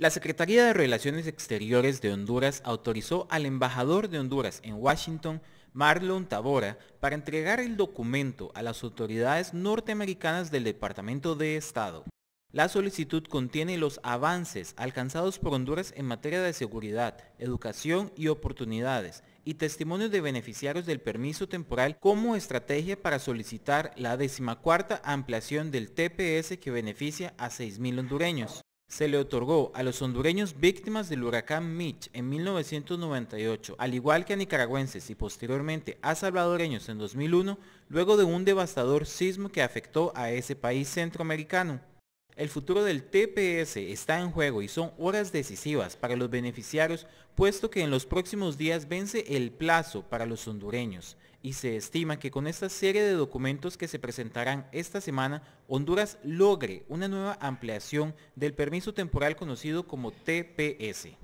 La Secretaría de Relaciones Exteriores de Honduras autorizó al embajador de Honduras en Washington, Marlon Tabora, para entregar el documento a las autoridades norteamericanas del Departamento de Estado. La solicitud contiene los avances alcanzados por Honduras en materia de seguridad, educación y oportunidades y testimonios de beneficiarios del permiso temporal como estrategia para solicitar la decimacuarta ampliación del TPS que beneficia a 6.000 hondureños se le otorgó a los hondureños víctimas del huracán Mitch en 1998, al igual que a nicaragüenses y posteriormente a salvadoreños en 2001, luego de un devastador sismo que afectó a ese país centroamericano. El futuro del TPS está en juego y son horas decisivas para los beneficiarios, puesto que en los próximos días vence el plazo para los hondureños y se estima que con esta serie de documentos que se presentarán esta semana, Honduras logre una nueva ampliación del permiso temporal conocido como TPS.